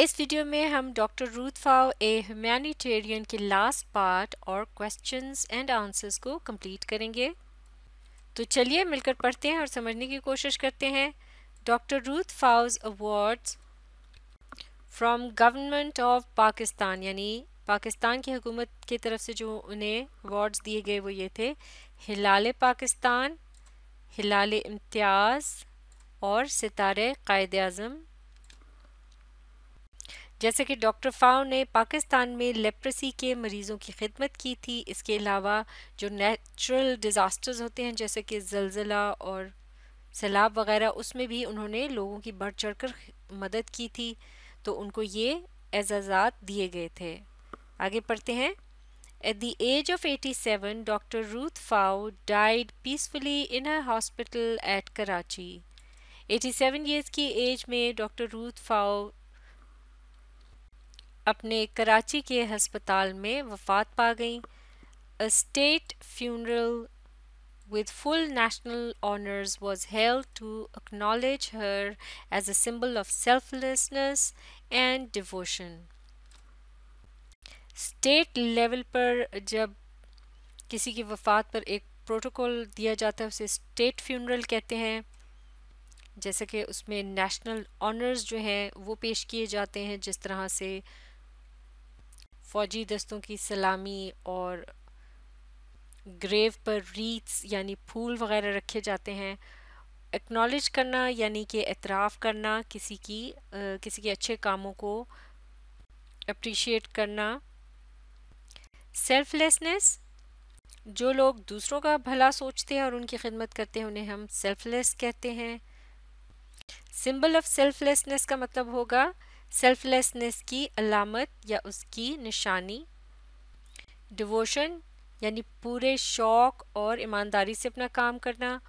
इस वीडियो में हम doctor Ruth Pfau a humanitarian के लास्ट पार्ट और क्वेश्चंस एंड आंसर्स को कंप्लीट करेंगे तो चलिए मिलकर पढ़ते हैं और समझने की कोशिश करते हैं doctor Ruth Pfau awards from government of Pakistan यानी पाकिस्तान की हुकूमत की तरफ से जो उन्हें अवार्ड्स दिए गए वो ये थे हिलाल पाकिस्तान हिलाल इम्तियाज़ और सितारे कायद अज़म जैसे कि डॉक्टर फाओ ने पाकिस्तान में लेप्रेसी के मरीज़ों की खिदमत की थी इसके अलावा जो नेचुरल डिज़ास्टर्स होते हैं जैसे कि जलजिला और सैलाब वगैरह उसमें भी उन्होंने लोगों की बढ़ चढ़ कर मदद की थी तो उनको ये एजाज़ात दिए गए थे आगे पढ़ते हैं the age of eighty 87, doctor Ruth Pfau died peacefully in her hospital at Karachi 87 years की एज में डॉक्टर रूथ फाओ अपने कराची के हस्पताल में वफात पा गई A funeral with full national honours was was to to her as a a of selflessness and devotion state level पर जब किसी की वफात पर एक प्रोटोकॉल दिया जाता है उसे स्टेट फ्यूनरल कहते हैं जैसे कि उसमें नेशनल ऑनर्स जो हैं वो पेश किए जाते हैं जिस तरह से फ़ौजी दस्तों की सलामी और ग्रेव पर रीत्स यानी फूल वगैरह रखे जाते हैं एक्नॉलेज करना यानी कि एतराफ़ करना किसी की आ, किसी के अच्छे कामों को अप्रिशिएट करना सेल्फलेसनेस जो लोग दूसरों का भला सोचते हैं और उनकी खिदमत करते हैं उन्हें हम सेल्फलेस कहते हैं सिंबल ऑफ सेल्फलेसनेस का मतलब होगा सेल्फलेसनेस की अलामत या उसकी निशानी डिवोशन यानी पूरे शौक और ईमानदारी से अपना काम करना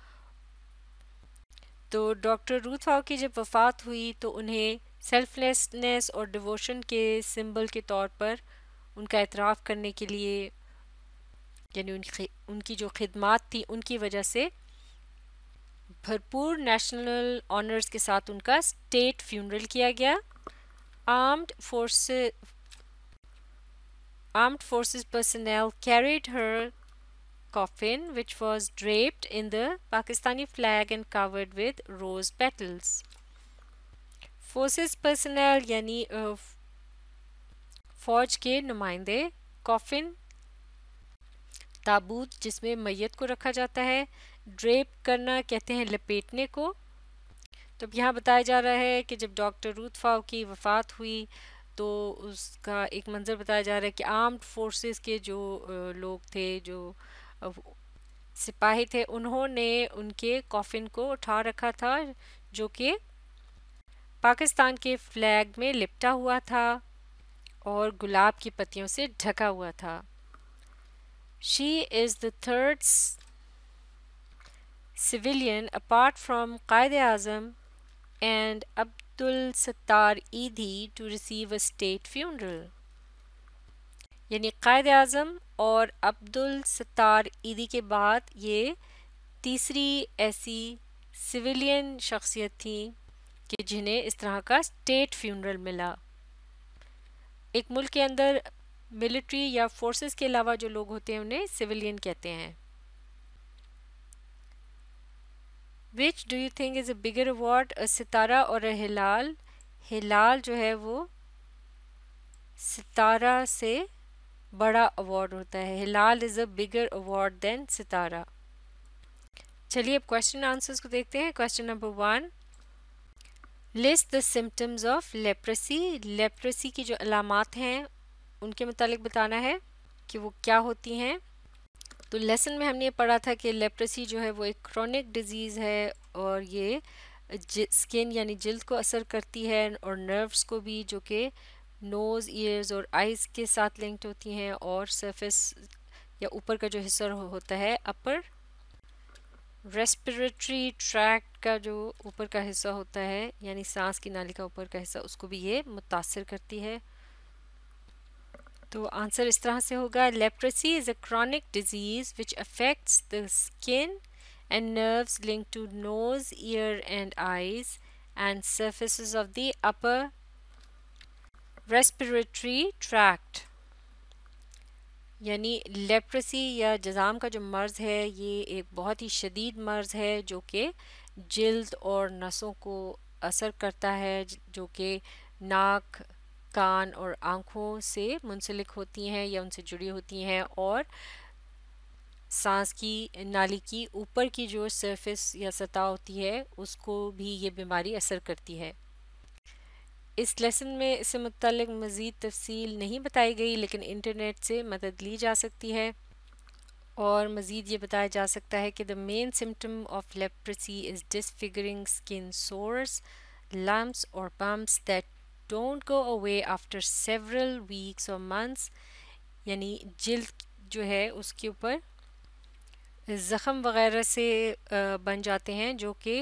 तो डॉक्टर रूथ फाव की जब वफ़ात हुई तो उन्हें सेल्फलेसनेस और डिवोशन के सिंबल के तौर पर उनका एतराफ़ करने के लिए यानी उनकी उनकी जो खिदमत थी उनकी वजह से भरपूर नेशनल ऑनर्स के साथ उनका स्टेट फ्यूनरल किया गया armed forces armed forces personnel carried her coffin which was draped in the Pakistani flag and covered with rose petals. forces personnel yani यानी फौज के नुमाइंदे कॉफिन ताबूत जिसमें मैयत को रखा जाता है ड्रेप करना कहते हैं लपेटने को तो अब यहाँ बताया जा रहा है कि जब डॉक्टर रूथ फाव की वफ़ात हुई तो उसका एक मंज़र बताया जा रहा है कि आर्म्ड फोर्सेस के जो लोग थे जो सिपाही थे उन्होंने उनके कॉफ़िन को उठा रखा था जो कि पाकिस्तान के फ्लैग में लिपटा हुआ था और गुलाब की पत्तियों से ढका हुआ था she is the third civilian apart from Quaid Azam and Abdul Sattar Eidi to receive a state funeral. यानी कायद अज़म और अब्दुल सत्तार ईदी के बाद ये तीसरी ऐसी सिविलियन शख्सियत थी कि जिन्हें इस तरह का स्टेट फ्यूनरल मिला एक मुल्क के अंदर मिलिट्री या फोर्सेस के अलावा जो लोग होते हैं उन्हें सिविलियन कहते हैं which do you think is a bigger award a Sitara और अ हिलाल हिलाल जो है वो सितारा से बड़ा अवार्ड होता है Hilal is a bigger award than Sitara चलिए अब क्वेश्चन आंसर्स को देखते हैं question number one list the symptoms of leprosy leprosy की जो अलामत हैं उनके मतलब बताना है कि वो क्या होती हैं तो लेसन में हमने पढ़ा था कि लेप्रेसी जो है वो एक क्रॉनिक डिजीज़ है और ये स्किन यानी जल्द को असर करती है और नर्व्स को भी जो कि नोज़ ईयर्स और आइज़ के साथ लिंक्ड होती हैं और सरफेस या ऊपर का जो हिस्सा होता है अपर रेस्पिरेटरी ट्रैक्ट का जो ऊपर का हिस्सा होता है यानी सांस की नाली का ऊपर का हिस्सा उसको भी ये मुतासर करती है तो आंसर इस तरह से होगा leprosy is a chronic disease which affects the skin and nerves link to nose ear and eyes and surface of the upper respiratory tract यानी लेप्रेसी या जज़ाम का जो मर्ज़ है ये एक बहुत ही शदीद मर्ज़ है जो कि जल्द और नसों को असर करता है जो कि नाक कान और आँखों से मुंसलिक होती हैं या उनसे जुड़ी होती हैं और सांस की नाली की ऊपर की जो सरफेस या सतह होती है उसको भी ये बीमारी असर करती है इस लेसन में इससे मतलब मज़ीद तफसील नहीं बताई गई लेकिन इंटरनेट से मदद ली जा सकती है और मज़ीद ये बताया जा सकता है कि the main symptom of leprosy is disfiguring skin sores lump और bumps that don't go away after several weeks और मंथ्स यानी जल्द जो है उसके ऊपर ज़ख़म वगैरह से बन जाते हैं जो कि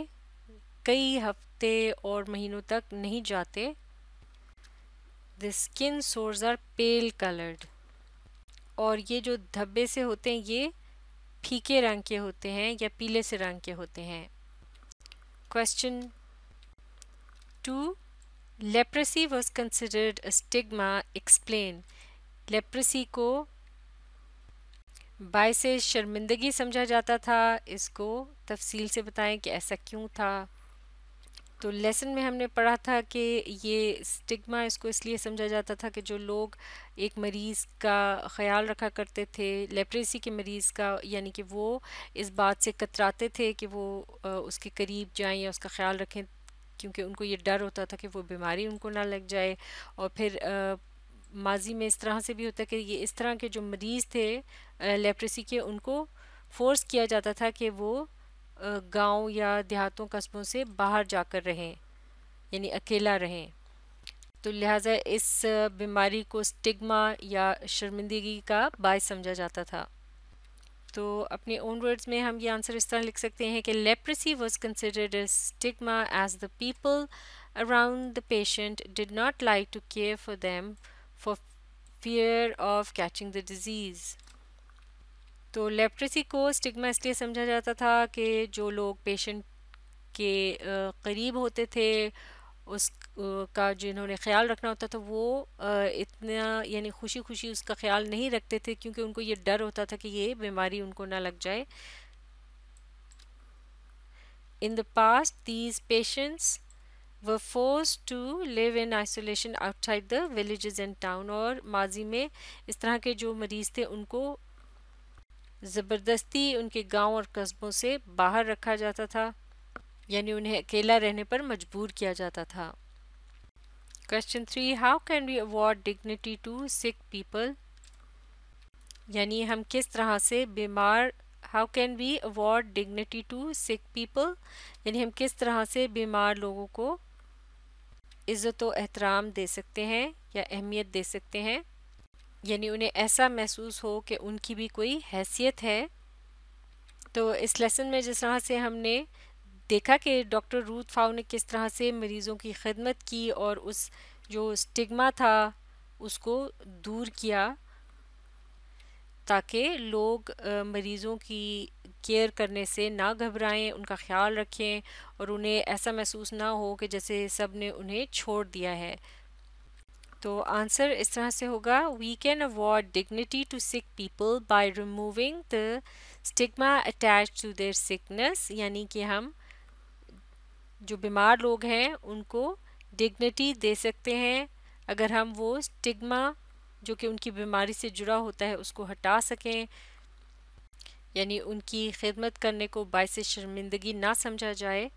कई हफ्ते और महीनों तक नहीं जाते the skin sores are pale coloured और ये जो धब्बे से होते हैं ये फीके रंग के होते हैं या पीले से रंग के होते हैं question two leprosy was considered stigma explain leprosy को बाय से शर्मिंदगी समझा जाता था इसको तफसील से बताएं कि ऐसा क्यों था तो लेसन में हमने पढ़ा था कि ये स्टिग्मा इसको इसलिए समझा जाता था कि जो लोग एक मरीज़ का ख्याल रखा करते थे लेप्रेसी के मरीज़ का यानी कि वो इस बात से कतराते थे कि वो उसके करीब जाएं या उसका ख्याल रखें क्योंकि उनको ये डर होता था कि वो बीमारी उनको ना लग जाए और फिर माजी में इस तरह से भी होता कि ये इस तरह के जो मरीज़ थे लेप्रेसी के उनको फोर्स किया जाता था कि वो गांव या देहातों कस्बों से बाहर जाकर रहें यानी अकेला रहें तो लिहाजा इस बीमारी को स्टिग्मा या शर्मिंदगी का बायस समझा जाता था तो अपने ओन वर्ड्स में हम ये आंसर इस तरह लिख सकते हैं कि leprosy was considered a stigma as the people around the patient did not like to care for them for fear of catching the disease तो लेप्रेसी को स्टिग्मा इसलिए समझा जाता था कि जो लोग पेशेंट के करीब होते थे उसका जिन्होंने ख्याल रखना होता था वो इतना यानी खुशी खुशी उसका ख्याल नहीं रखते थे क्योंकि उनको ये डर होता था कि ये बीमारी उनको ना लग जाए in the past these patients were force to live in isolation outside the villages and town और माजी में इस तरह के जो मरीज़ थे उनको ज़बरदस्ती उनके गांव और कस्बों से बाहर रखा जाता था यानी उन्हें अकेला रहने पर मजबूर किया जाता था question three how can we award dignity to sick people यानी हम किस तरह से बीमार how can we award dignity to sick people यानी हम किस तरह से बीमार लोगों को इज़्ज़त व एहतराम दे सकते हैं या अहमियत दे सकते हैं यानी उन्हें ऐसा महसूस हो कि उनकी भी कोई हैसियत है तो इस लेसन में जिस तरह से हमने देखा कि डॉक्टर रूथ फाउ ने किस तरह से मरीज़ों की खिदमत की और उस जो स्टिग्मा था उसको दूर किया ताकि लोग मरीज़ों की केयर करने से ना घबराएं उनका ख्याल रखें और उन्हें ऐसा महसूस ना हो कि जैसे सब ने उन्हें छोड़ दिया है तो आंसर इस तरह से होगा we can award dignity to sick people by removing the stigma attach to their sickness यानी कि हम जो बीमार लोग हैं उनको डिग्निटी दे सकते हैं अगर हम वो स्टिग्मा जो कि उनकी बीमारी से जुड़ा होता है उसको हटा सकें यानी उनकी खिदमत करने को बायस शर्मिंदगी ना समझा जाए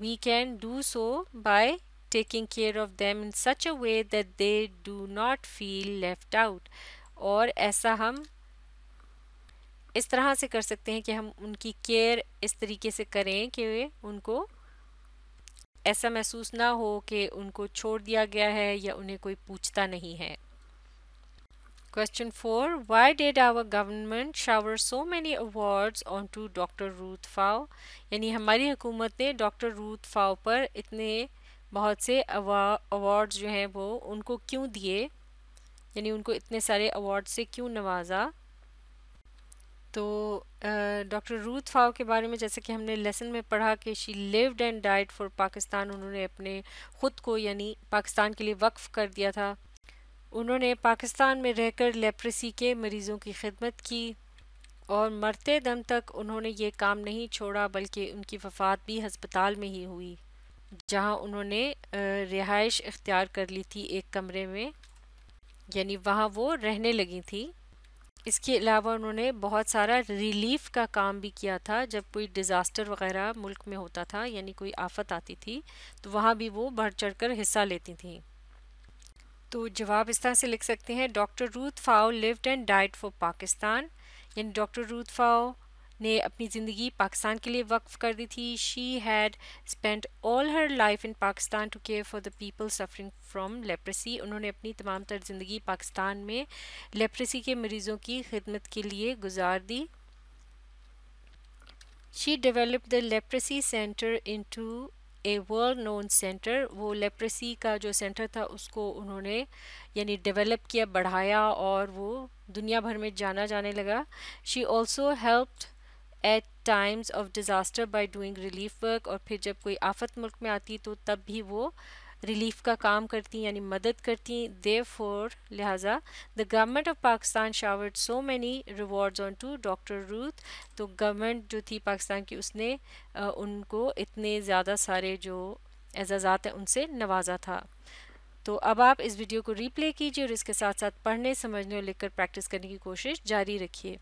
we can do so by taking care of them in such a way that they do not feel left out और ऐसा हम इस तरह से कर सकते हैं कि हम उनकी केयर इस तरीके से करें कि उनको ऐसा महसूस ना हो कि उनको छोड़ दिया गया है या उन्हें कोई पूछता नहीं है question four why did our government shower so many many on to doctor Ruth Pfau यानी हमारी हुकूमत ने डॉक्टर रूथ फाओ पर इतने बहुत से अवार्ड्स जो हैं वो उनको क्यों दिए यानी उनको इतने सारे अवार्ड से क्यों नवाजा तो डॉक्टर रूथ फाव के बारे में जैसे कि हमने लेसन में पढ़ा कि she lived and died for Pakistan उन्होंने अपने ख़ुद को यानी पाकिस्तान के लिए वक्फ़ कर दिया था उन्होंने पाकिस्तान में रहकर लेप्रेसी के मरीज़ों की खिदमत की और मरते दम तक उन्होंने ये काम नहीं छोड़ा बल्कि उनकी वफात भी हस्पताल में ही हुई जहाँ उन्होंने रिहाइश इख्तियार कर ली थी एक कमरे में यानी वहाँ वो रहने लगी थी इसके अलावा उन्होंने बहुत सारा रिलीफ का काम भी किया था जब कोई डिज़ास्टर वगैरह मुल्क में होता था यानी कोई आफत आती थी तो वहाँ भी वो बढ़ चढ़ कर हिस्सा लेती थी तो जवाब इस तरह से लिख सकते हैं doctor Ruth Pfau lived and died for Pakistan यानी डॉक्टर रूथ फाओ ने अपनी ज़िंदगी पाकिस्तान के लिए वक्फ कर दी थी she had spend all her life in Pakistan to care for the people suffering from leprosy उन्होंने अपनी तमाम तर ज़िंदगी पाकिस्तान में लेप्रेसी के मरीज़ों की खिदमत के लिए गुजार दी she develop the leprosy centre in to a world known centre वो लेप्रेसी का जो सेंटर था उसको उन्होंने यानी डेवलप किया बढ़ाया और वो दुनिया भर में जाना जाने लगा she also helped at times of disaster by doing relief work और फिर जब कोई आफत मुल्क में आती तो तब भी वो रिलीफ का काम करती यानी मदद करती दे फोर लिहाजा the government of Pakistan showered so many rewards on to doctor Ruth तो गवर्नमेंट जो थी पाकिस्तान की उसने आ, उनको इतने ज़्यादा सारे जो एजाज़ात हैं उनसे नवाजा था तो अब आप इस वीडियो को रीप्ले कीजिए और इसके साथ साथ पढ़ने समझने और लिखकर प्रैक्टिस करने की कोशिश जारी रखिए